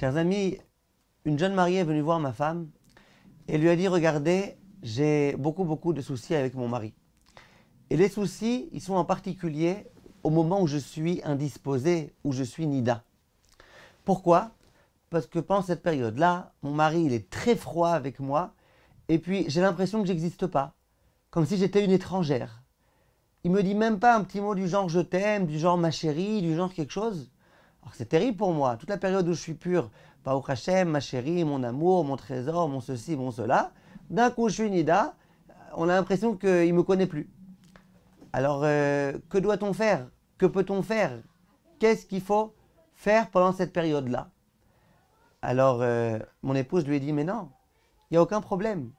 Chers amis, une jeune mariée est venue voir ma femme et lui a dit Regardez, j'ai beaucoup, beaucoup de soucis avec mon mari. Et les soucis, ils sont en particulier au moment où je suis indisposée, où je suis nida. Pourquoi Parce que pendant cette période-là, mon mari, il est très froid avec moi et puis j'ai l'impression que n'existe pas, comme si j'étais une étrangère. Il me dit même pas un petit mot du genre je t'aime, du genre ma chérie, du genre quelque chose c'est terrible pour moi. Toute la période où je suis pur, Baruch Hashem, ma chérie, mon amour, mon trésor, mon ceci, mon cela, d'un coup je suis Nida, on a l'impression qu'il ne me connaît plus. Alors euh, que doit-on faire Que peut-on faire Qu'est-ce qu'il faut faire pendant cette période-là Alors euh, mon épouse lui dit, mais non, il n'y a aucun problème.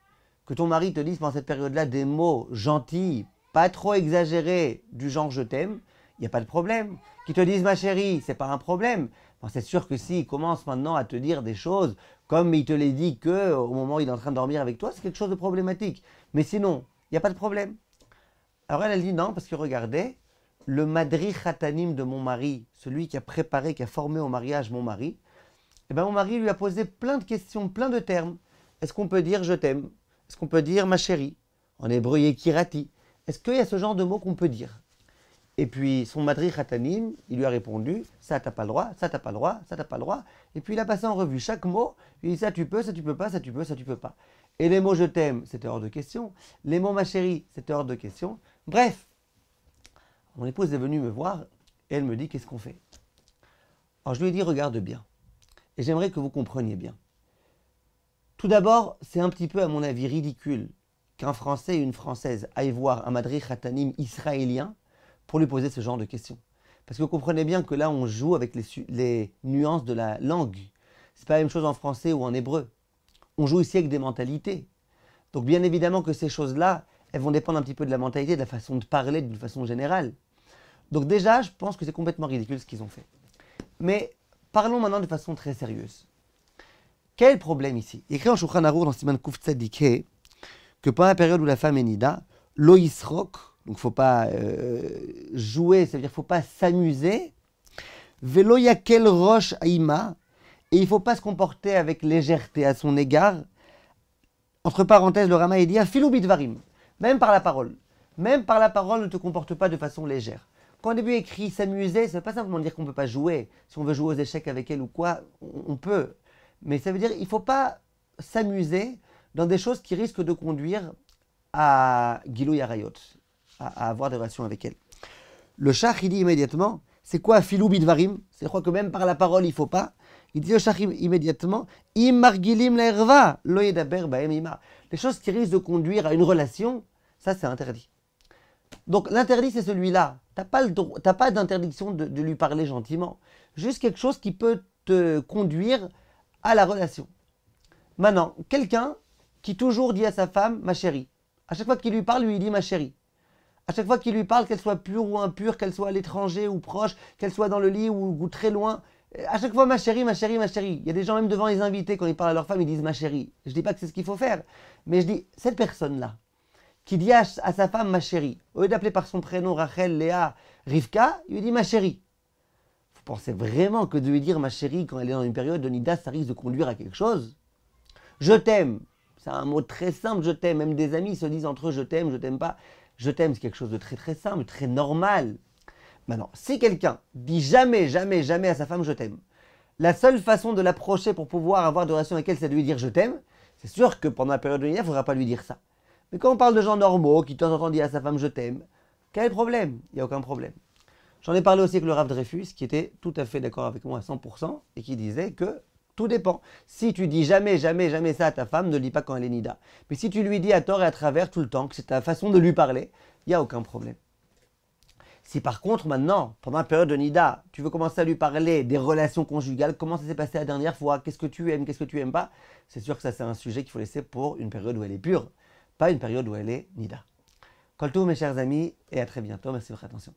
Que ton mari te dise pendant cette période-là des mots gentils, pas trop exagérés, du genre je t'aime, il n'y a pas de problème. Qui te disent ma chérie, c'est pas un problème. c'est sûr que s'ils commence maintenant à te dire des choses comme il te les dit que au moment où il est en train de dormir avec toi, c'est quelque chose de problématique. Mais sinon, il n'y a pas de problème. Alors elle, elle dit non, parce que regardez, le madri khatanim de mon mari, celui qui a préparé, qui a formé au mariage mon mari, eh ben, mon mari lui a posé plein de questions, plein de termes. Est-ce qu'on peut dire je t'aime Est-ce qu'on peut dire ma chérie En hébreu, kirati. Est-ce qu'il y a ce genre de mots qu'on peut dire et puis son madri Khatanim, il lui a répondu Ça, t'as pas le droit, ça, t'as pas le droit, ça, t'as pas le droit. Et puis il a passé en revue chaque mot. Il dit Ça, tu peux, ça, tu peux pas, ça, tu peux, ça, tu peux pas. Et les mots je t'aime, c'était hors de question. Les mots ma chérie, c'était hors de question. Bref, mon épouse est venue me voir et elle me dit Qu'est-ce qu'on fait Alors je lui ai dit Regarde bien. Et j'aimerais que vous compreniez bien. Tout d'abord, c'est un petit peu, à mon avis, ridicule qu'un Français et une Française aillent voir un Madri Khatanim israélien pour lui poser ce genre de questions. Parce que vous comprenez bien que là, on joue avec les, nuances de la langue. C'est pas la même chose en français ou en hébreu. On joue ici avec des mentalités. Donc bien évidemment que ces choses-là, elles vont dépendre un petit peu de la mentalité, de la façon de parler d'une façon générale. Donc déjà, je pense que c'est complètement ridicule ce qu'ils ont fait. Mais parlons maintenant de façon très sérieuse. Quel problème ici écrit en Shulchan Arour dans Siman Kouf que pendant la période où la femme est nida, l'oïsrok, donc faut pas euh, jouer, c'est-à-dire faut pas s'amuser. Velo kel roche aima. Et il faut pas se comporter avec légèreté à son égard. Entre parenthèses, le Rama dit filou Même par la parole. Même par la parole, ne te comporte pas de façon légère. Quand au début écrit s'amuser, ça veut pas simplement dire qu'on ne peut pas jouer. Si on veut jouer aux échecs avec elle ou quoi, on peut. Mais ça veut dire il faut pas s'amuser dans des choses qui risquent de conduire à Gilou Yarayot, à, avoir des relations avec elle. Le char, il dit immédiatement, c'est quoi filou bidvarim C'est quoi que même par la parole, il faut pas. Il dit au char immédiatement, imargilim l'erva, Les choses qui risquent de conduire à une relation, ça c'est interdit. Donc l'interdit, c'est celui-là. Tu n'as pas d'interdiction de, lui parler gentiment. Juste quelque chose qui peut te conduire à la relation. Maintenant, quelqu'un qui toujours dit à sa femme, ma chérie, à chaque fois qu'il lui parle, lui il dit ma chérie. À chaque fois qu'il lui parle, qu'elle soit pure ou impure, qu'elle soit à l'étranger ou proche, qu'elle soit dans le lit ou, très loin, euh, à chaque fois ma chérie, ma chérie, ma chérie. Il y a des gens même devant les invités, quand ils parlent à leur femme, ils disent ma chérie. Je ne dis pas que c'est ce qu'il faut faire, mais je dis cette personne-là qui dit à, sa femme ma chérie, au lieu d'appeler par son prénom Rachel, Léa, Rivka, il lui dit ma chérie. Vous pensez vraiment que de lui dire ma chérie quand elle est dans une période de Nida, ça risque de conduire à quelque chose Je t'aime. C'est un mot très simple, je t'aime. Même des amis se disent entre eux je t'aime, je t'aime pas je t'aime, c'est quelque chose de très très simple, très normal. Maintenant, si quelqu'un dit jamais, jamais, jamais à sa femme je t'aime, la seule façon de l'approcher pour pouvoir avoir de relation avec elle, c'est de lui dire je t'aime. C'est sûr que pendant la période de l'univers, il ne faudra pas lui dire ça. Mais quand on parle de gens normaux qui de temps en temps disent à sa femme je t'aime, quel problème Il n'y a aucun problème. J'en ai parlé aussi avec le Rav Dreyfus, qui était tout à fait d'accord avec moi à 100%, et qui disait que tout dépend. Si tu dis jamais, jamais, jamais ça à ta femme, ne lit pas quand elle est nida. Mais si tu lui dis à tort et à travers tout le temps que c'est ta façon de lui parler, il n'y a aucun problème. Si par contre, maintenant, pendant la période de Nida, tu veux commencer à lui parler des relations conjugales, comment ça s'est passé la dernière fois, qu'est-ce que tu aimes, qu'est-ce que tu n'aimes pas, c'est sûr que ça, c'est un sujet qu'il faut laisser pour une période où elle est pure, pas une période où elle est Nida. tout mes chers amis, et à très bientôt. Merci de votre attention.